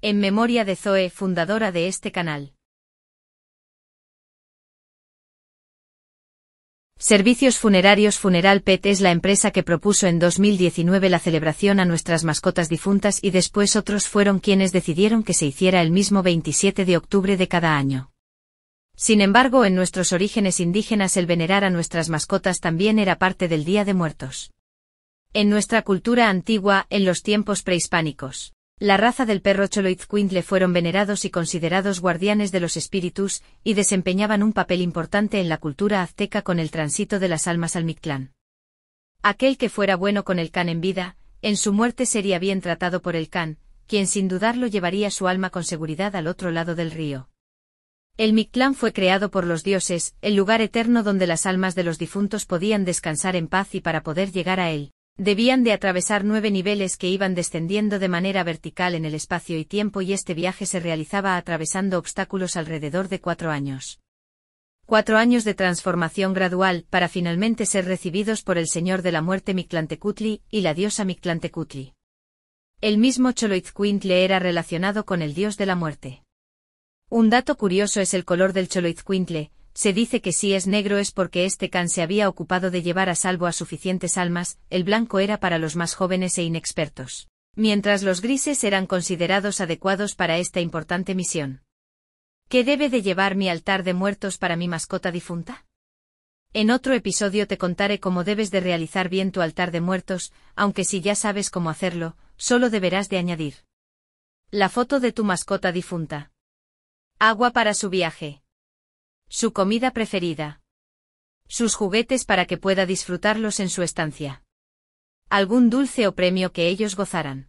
En memoria de Zoe, fundadora de este canal. Servicios Funerarios Funeral Pet es la empresa que propuso en 2019 la celebración a nuestras mascotas difuntas y después otros fueron quienes decidieron que se hiciera el mismo 27 de octubre de cada año. Sin embargo, en nuestros orígenes indígenas el venerar a nuestras mascotas también era parte del Día de Muertos. En nuestra cultura antigua, en los tiempos prehispánicos. La raza del perro Choloitzcuintle fueron venerados y considerados guardianes de los espíritus, y desempeñaban un papel importante en la cultura azteca con el tránsito de las almas al Mictlán. Aquel que fuera bueno con el Can en vida, en su muerte sería bien tratado por el Can, quien sin dudarlo llevaría su alma con seguridad al otro lado del río. El Mictlán fue creado por los dioses, el lugar eterno donde las almas de los difuntos podían descansar en paz y para poder llegar a él, Debían de atravesar nueve niveles que iban descendiendo de manera vertical en el espacio y tiempo y este viaje se realizaba atravesando obstáculos alrededor de cuatro años. Cuatro años de transformación gradual para finalmente ser recibidos por el señor de la muerte Mictlantecutli y la diosa Mictlantecutli. El mismo Choloizcuintle era relacionado con el dios de la muerte. Un dato curioso es el color del Choloizcuintle, se dice que si es negro es porque este can se había ocupado de llevar a salvo a suficientes almas, el blanco era para los más jóvenes e inexpertos. Mientras los grises eran considerados adecuados para esta importante misión. ¿Qué debe de llevar mi altar de muertos para mi mascota difunta? En otro episodio te contaré cómo debes de realizar bien tu altar de muertos, aunque si ya sabes cómo hacerlo, solo deberás de añadir la foto de tu mascota difunta. Agua para su viaje. Su comida preferida. Sus juguetes para que pueda disfrutarlos en su estancia. Algún dulce o premio que ellos gozaran.